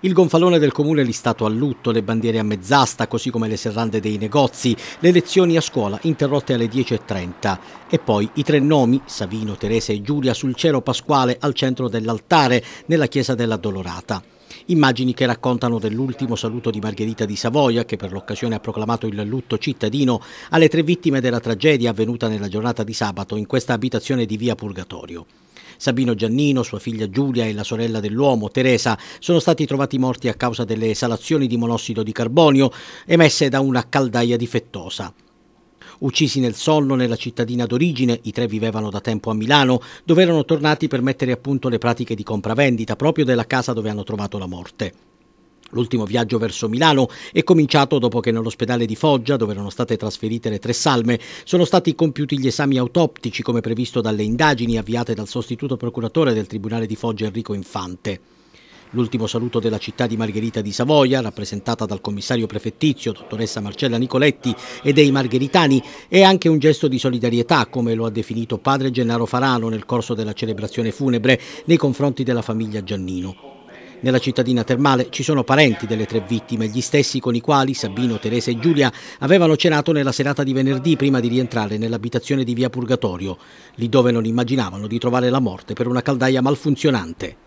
Il gonfalone del comune listato a lutto, le bandiere a mezz'asta, così come le serrande dei negozi, le lezioni a scuola interrotte alle 10.30 e poi i tre nomi, Savino, Teresa e Giulia, sul cielo pasquale al centro dell'altare nella chiesa della Dolorata. Immagini che raccontano dell'ultimo saluto di Margherita di Savoia, che per l'occasione ha proclamato il lutto cittadino alle tre vittime della tragedia avvenuta nella giornata di sabato in questa abitazione di via Purgatorio. Sabino Giannino, sua figlia Giulia e la sorella dell'uomo Teresa sono stati trovati morti a causa delle esalazioni di monossido di carbonio emesse da una caldaia difettosa. Uccisi nel sonno nella cittadina d'origine, i tre vivevano da tempo a Milano, dove erano tornati per mettere a punto le pratiche di compravendita proprio della casa dove hanno trovato la morte. L'ultimo viaggio verso Milano è cominciato dopo che nell'ospedale di Foggia, dove erano state trasferite le tre salme, sono stati compiuti gli esami autoptici come previsto dalle indagini avviate dal sostituto procuratore del Tribunale di Foggia Enrico Infante. L'ultimo saluto della città di Margherita di Savoia, rappresentata dal commissario prefettizio, dottoressa Marcella Nicoletti e dei margheritani, è anche un gesto di solidarietà, come lo ha definito padre Gennaro Farano nel corso della celebrazione funebre nei confronti della famiglia Giannino. Nella cittadina termale ci sono parenti delle tre vittime, gli stessi con i quali Sabino, Teresa e Giulia avevano cenato nella serata di venerdì prima di rientrare nell'abitazione di via Purgatorio, lì dove non immaginavano di trovare la morte per una caldaia malfunzionante.